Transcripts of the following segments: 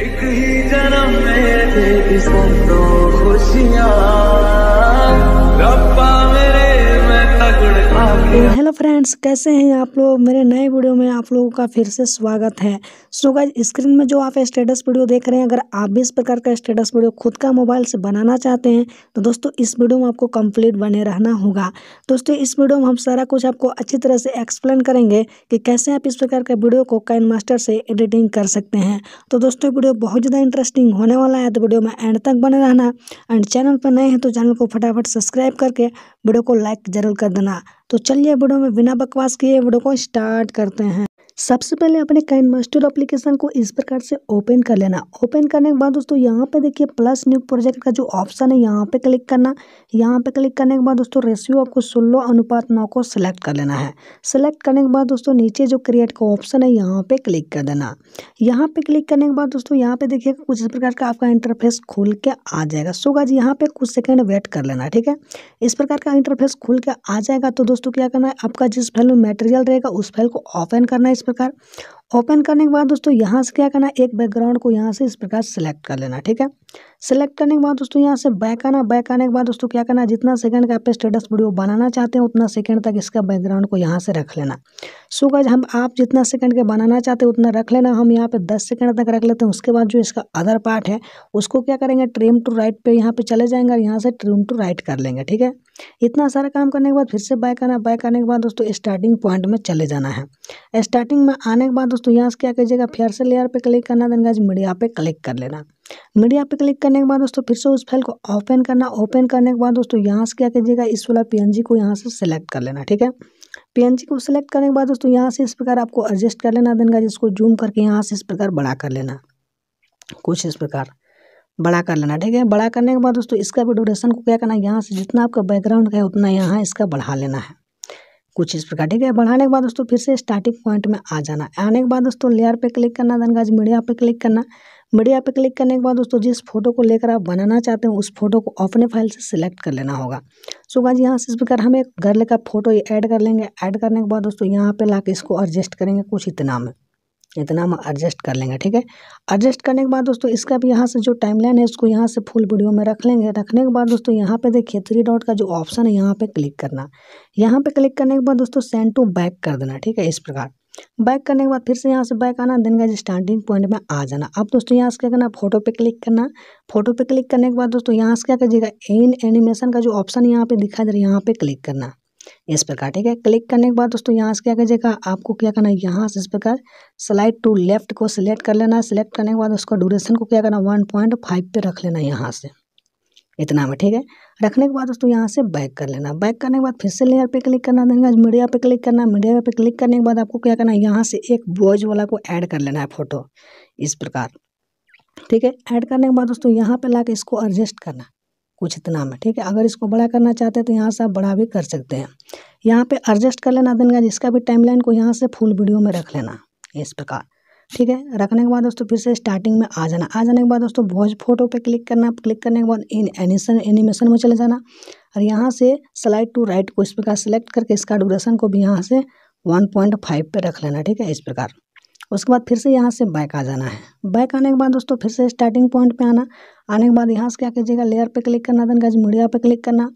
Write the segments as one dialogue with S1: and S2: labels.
S1: एक ही जन्म में दे सबको खुशियाँ रब्बा मेरे मैं तगड़ा हेलो फ्रेंड्स कैसे हैं आप लोग मेरे नए वीडियो में आप लोगों का फिर से स्वागत है सो गाइज स्क्रीन में जो आप स्टेटस वीडियो देख रहे हैं अगर आप भी इस प्रकार का स्टेटस वीडियो खुद का मोबाइल से बनाना चाहते हैं तो दोस्तों इस वीडियो में आपको कंप्लीट बने रहना होगा दोस्तों इस वीडियो में हम सारा कुछ आपको अच्छी तरह से एक्सप्लेन करेंगे कि कैसे आप इस प्रकार के वीडियो को कैन मास्टर से एडिटिंग कर सकते हैं तो दोस्तों वीडियो बहुत ज़्यादा इंटरेस्टिंग होने वाला है तो वीडियो में एंड तक बने रहना एंड चैनल पर नए हैं तो चैनल को फटाफट सब्सक्राइब करके वीडियो को लाइक जरूर कर देना तो चलिए वीडियो में बिना बकवास किए वीडियो को स्टार्ट करते हैं सबसे पहले अपने काइन मास्टर अप्लीकेशन को इस प्रकार से ओपन कर लेना ओपन करने के बाद दोस्तों यहाँ पे देखिए प्लस न्यू प्रोजेक्ट का जो ऑप्शन है यहाँ पे क्लिक करना यहाँ पे क्लिक करने के बाद दोस्तों रेशियो आपको सोलह अनुपात नौ को सिलेक्ट कर लेना है सिलेक्ट करने के बाद दोस्तों नीचे जो क्रिएट का ऑप्शन है यहाँ पे क्लिक कर देना यहाँ पे क्लिक करने के बाद दोस्तों यहाँ पे देखिएगा कुछ इस प्रकार का आपका इंटरफेस खुल के आ जाएगा सो गाज यहाँ पे कुछ सेकेंड वेट कर लेना ठीक है इस प्रकार का इंटरफेस खुल के आ जाएगा तो दोस्तों क्या करना है आपका जिस फाइल में मेटेरियल रहेगा उस फाइल को ओपन करना है इस इस प्रकार ओपन करने के बाद दोस्तों यहाँ से क्या करना एक बैकग्राउंड को यहाँ से इस प्रकार सेलेक्ट कर लेना ठीक है सेलेक्ट करने के बाद दोस्तों यहाँ से बैक आना बैक आने के बाद दोस्तों क्या करना जितना सेकंड का आप स्टेटस वीडियो बनाना चाहते हैं उतना सेकंड तक इसका बैकग्राउंड को यहाँ से रख लेना सो गाइज हम आप जितना सेकंड के बनाना चाहते हैं उतना रख लेना हम यहाँ पे दस सेकंड तक रख लेते हैं उसके बाद जो इसका अदर पार्ट है उसको क्या करेंगे ट्रिम टू राइट पर यहाँ पर चले जाएंगे और यहाँ से ट्रिम टू राइट कर लेंगे ठीक है इतना सारा काम करने के बाद फिर से बैक आना बैक आने के बाद दोस्तों स्टार्टिंग पॉइंट में चले जाना है स्टार्टिंग में आने के बाद दोस्तों यहाँ से क्या कीजिएगा फिर से लेयर पे क्लिक करना देन गाइज मीडिया पे क्लिक कर लेना मीडिया पे क्लिक करने के बाद दोस्तों फिर से उस फाइल को ओपन करना ओपन करने के बाद दोस्तों यहाँ से क्या कीजिएगा इस वाला पी को यहाँ से सिलेक्ट कर लेना ठीक है पीएनजी को सिलेक्ट करने के बाद दोस्तों यहाँ से इस प्रकार आपको एडजस्ट कर लेना देन गाइज इसको जूम करके यहाँ से इस प्रकार बड़ा कर लेना कुछ इस प्रकार बड़ा कर लेना ठीक है बड़ा करने के बाद दोस्तों इसका भी ड्यूरेशन को क्या करना है यहाँ से जितना आपका बैकग्राउंड का है उतना यहाँ इसका बढ़ा लेना है कुछ इस प्रकार ठीक है बढ़ाने के बाद दोस्तों फिर से स्टार्टिंग पॉइंट में आ जाना आने के बाद दोस्तों लेयर पे क्लिक करना गाज मीडिया पे क्लिक करना मीडिया पे क्लिक करने के बाद दोस्तों जिस फोटो को लेकर आप बनाना चाहते हो उस फोटो को अपने फाइल से सिलेक्ट कर लेना होगा सो गाज यहाँ से इस प्रकार हम एक गर्ल का फोटो ऐड कर लेंगे ऐड करने के बाद दोस्तों यहाँ पर ला इसको एडजस्ट करेंगे कुछ इतना में इतना हम एडजस्ट कर लेंगे ठीक है एडजस्ट करने के बाद दोस्तों इसका भी यहाँ से जो टाइमलाइन है इसको यहाँ से फुल वीडियो में रख लेंगे रखने के बाद दोस्तों यहाँ पे देखिए थ्री डॉट का जो ऑप्शन है यहाँ पे क्लिक करना यहाँ पे क्लिक करने के बाद दोस्तों सेंड टू बैक कर देना ठीक है इस प्रकार बैक करने के बाद फिर से यहाँ से बैक आना देन का स्टार्टिंग पॉइंट में आ जाना अब दोस्तों यहाँ से क्या करना फोटो पे क्लिक करना फोटो पे क्लिक करने के बाद दोस्तों यहाँ से क्या कीजिएगा इन एनिमेशन का जो ऑप्शन यहाँ पे दिखाई दे रहा है यहाँ पे क्लिक करना इस प्रकार ठीक है क्लिक करने के बाद दोस्तों यहाँ से क्या कीजिएगा आपको क्या करना है यहाँ से इस प्रकार स्लाइड टू लेफ्ट को सिलेक्ट कर लेना है सिलेक्ट करने के बाद उसका ड्यूरेशन को क्या करना वन पॉइंट फाइव पे रख लेना है यहाँ से इतना में ठीक है रखने के बाद दोस्तों यहाँ से बैक कर लेना बैक करने के बाद फिर से लेयर पे क्लिक करना देंगे मीडिया पे क्लिक करना मीडिया पे क्लिक करने के बाद आपको क्या करना है यहाँ से एक बॉयज वाला को ऐड कर लेना है फोटो इस प्रकार ठीक है ऐड करने के बाद दोस्तों यहाँ पे ला इसको एडजस्ट करना कुछ इतना में ठीक है अगर इसको बड़ा करना चाहते हैं तो यहाँ से आप बड़ा भी कर सकते हैं यहाँ पे एडजस्ट कर लेना दिन का जिसका भी टाइमलाइन को यहाँ से फुल वीडियो में रख लेना इस प्रकार ठीक है रखने के बाद दोस्तों फिर से स्टार्टिंग में आ जाना आ जाने के बाद दोस्तों भोज फोटो पे क्लिक करना क्लिक करने के बाद इन एनिशन एनिमेशन में चले जाना और यहाँ से स्लाइड टू राइट को इस प्रकार सेलेक्ट करके इसका ड्यूरेशन को भी यहाँ से वन पॉइंट फाइव पर रख लेना ठीक है इस प्रकार उसके बाद फिर से यहाँ से बैक आ जाना है बैक आने के बाद दोस्तों फिर से स्टार्टिंग पॉइंट पे आना आने के बाद यहाँ से क्या कीजिएगा लेयर पे क्लिक करना देन गाइज मीडिया पे क्लिक करना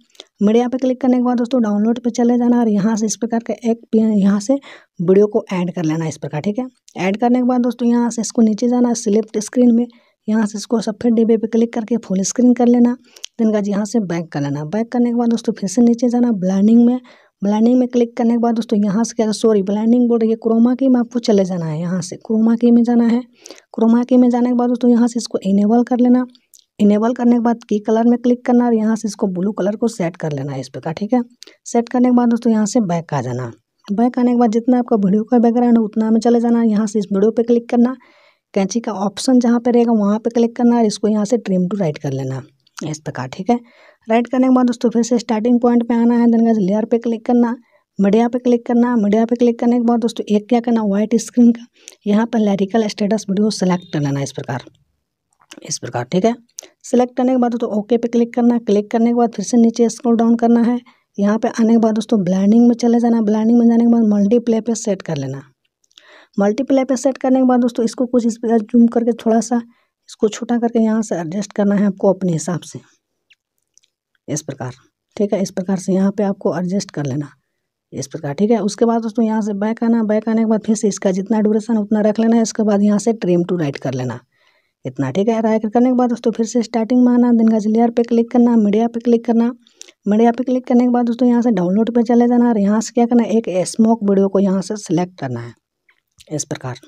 S1: मीडिया पे क्लिक करने के बाद दोस्तों डाउनलोड पे चले जाना और यहाँ से इस प्रकार का एक यहाँ से वीडियो को ऐड कर लेना इस प्रकार ठीक है ऐड करने के बाद दोस्तों यहाँ से इसको नीचे जाना सिलेक्ट स्क्रीन में यहाँ से इसको सफ़ेद डिब्बे पे क्लिक करके फुल स्क्रीन कर लेना देन गाइज यहाँ से बैक कर लेना बैक करने के बाद दोस्तों फिर से नीचे जाना ब्लाइंडिंग में ब्लाइंडिंग में क्लिक करने के बाद दोस्तों यहाँ से क्या सॉरी ब्लाइंडिंग बोल रही है क्रोमा की में आपको चले जाना है यहाँ से क्रोमा की में जाना है क्रोमा की में जाने के बाद दोस्तों यहाँ से इसको इनेबल कर लेना इनेबल करने के बाद की कलर में क्लिक करना और यहाँ से इसको ब्लू कलर को सेट कर लेना है इस पर का ठीक है सेट करने के बाद दोस्तों यहाँ से बैक आ जाना बैक आने के बाद जितना आपका वीडियो का बैकग्राउंड है उतना में चले जाना यहाँ से इस वीडियो पर क्लिक करना कैंची का ऑप्शन जहाँ पर रहेगा वहाँ पर क्लिक करना और इसको यहाँ से ट्रिम टू राइट कर लेना इस प्रकार ठीक है राइट करने के बाद दोस्तों फिर से स्टार्टिंग पॉइंट पे आना है देन गाइस लेयर पे क्लिक करना मीडिया पे क्लिक करना मीडिया पे क्लिक करने के बाद दोस्तों एक क्या करना व्हाइट स्क्रीन का यहाँ पर लैरिकल स्टेटस वीडियो सेलेक्ट कर लेना इस प्रकार इस प्रकार ठीक है सेलेक्ट करने के बाद दोस्तों ओके पे क्लिक करना क्लिक करने के बाद फिर से नीचे स्क्रॉल डाउन करना है यहाँ पे आने के बाद दोस्तों ब्लाइंडिंग में चले जाना ब्लाइंडिंग में जाने के बाद मल्टीप्ले पे सेट कर लेना मल्टीप्ले पे सेट करने के बाद दोस्तों इसको कुछ इस प्रकार जूम करके थोड़ा सा इसको छोटा करके यहाँ से एडजस्ट करना है आपको अपने हिसाब से इस प्रकार ठीक है इस प्रकार से यहाँ पे आपको एडजस्ट कर लेना इस प्रकार ठीक है उसके बाद दोस्तों यहाँ से बैक आना बैक आने के बाद फिर से इसका जितना ड्यूरेशन उतना रख लेना है इसके बाद यहाँ से ट्रिम टू राइट कर लेना इतना ठीक है राइट करने के बाद दोस्तों फिर से स्टार्टिंग में आना दिन का लेयर पर क्लिक करना मीडिया पर क्लिक करना मीडिया पर क्लिक करने के बाद दोस्तों यहाँ से डाउनलोड पर चले जाना और यहाँ से क्या करना एक स्मोक वीडियो को यहाँ से सिलेक्ट करना है इस प्रकार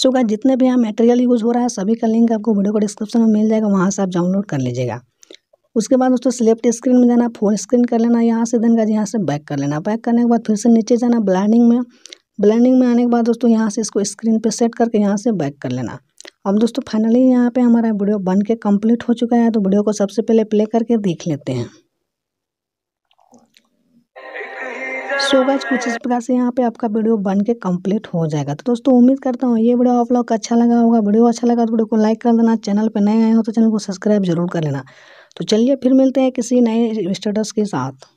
S1: सो so, जितने भी यहाँ मटेरियल यूज़ हो रहा है सभी का लिंक आपको वीडियो को डिस्क्रिप्शन में मिल जाएगा वहाँ से आप डाउनलोड कर लीजिएगा उसके बाद दोस्तों सिलेक्ट स्क्रीन में जाना फोन स्क्रीन कर लेना यहाँ से देन का यहाँ से बैक कर लेना बैक करने के बाद फिर से नीचे जाना ब्लैंडिंग में ब्लैंडिंग में आने के बाद दोस्तों यहाँ से इसको स्क्रीन पर सेट करके यहाँ से बैक कर लेना अब दोस्तों फाइनली यहाँ पे हमारा वीडियो बन के कंप्लीट हो चुका है तो वीडियो को सबसे पहले प्ले करके देख लेते हैं सो गाइज कुछ इस प्रकार से यहाँ पे आपका वीडियो बन के कम्प्लीट हो जाएगा तो दोस्तों उम्मीद करता हूँ ये वीडियो आप लोग का अच्छा लगा होगा वीडियो अच्छा लगा तो वीडियो को लाइक कर देना चैनल पर नए आए हो तो चैनल को सब्सक्राइब जरूर कर लेना तो चलिए फिर मिलते हैं किसी नए स्टेटस के साथ